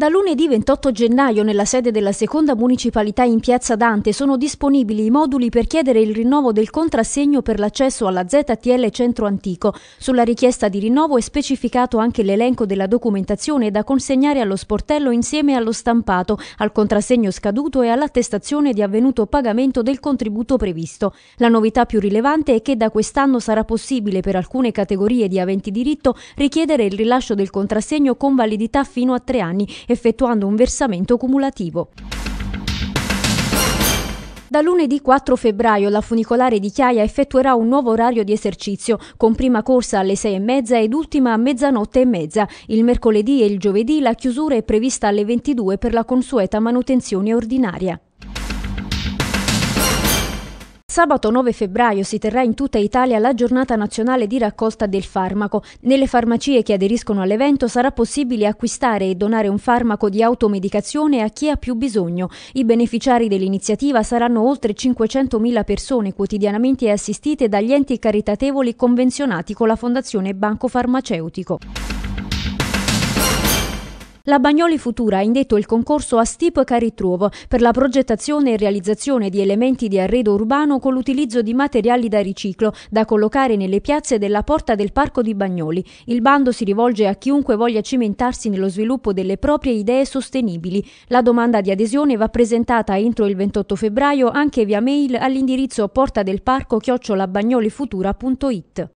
Da lunedì 28 gennaio nella sede della seconda municipalità in Piazza Dante sono disponibili i moduli per chiedere il rinnovo del contrassegno per l'accesso alla ZTL Centro Antico. Sulla richiesta di rinnovo è specificato anche l'elenco della documentazione da consegnare allo sportello insieme allo stampato, al contrassegno scaduto e all'attestazione di avvenuto pagamento del contributo previsto. La novità più rilevante è che da quest'anno sarà possibile per alcune categorie di aventi diritto richiedere il rilascio del contrassegno con validità fino a tre anni effettuando un versamento cumulativo. Da lunedì 4 febbraio la funicolare di Chiaia effettuerà un nuovo orario di esercizio, con prima corsa alle e mezza ed ultima a mezzanotte e mezza. Il mercoledì e il giovedì la chiusura è prevista alle 22 per la consueta manutenzione ordinaria. Sabato 9 febbraio si terrà in tutta Italia la giornata nazionale di raccolta del farmaco. Nelle farmacie che aderiscono all'evento sarà possibile acquistare e donare un farmaco di automedicazione a chi ha più bisogno. I beneficiari dell'iniziativa saranno oltre 500.000 persone quotidianamente assistite dagli enti caritatevoli convenzionati con la Fondazione Banco Farmaceutico. La Bagnoli Futura ha indetto il concorso a Stipo e Caritruovo per la progettazione e realizzazione di elementi di arredo urbano con l'utilizzo di materiali da riciclo da collocare nelle piazze della porta del Parco di Bagnoli. Il bando si rivolge a chiunque voglia cimentarsi nello sviluppo delle proprie idee sostenibili. La domanda di adesione va presentata entro il 28 febbraio anche via mail all'indirizzo portadelparco chiocciolabagnolifutura.it.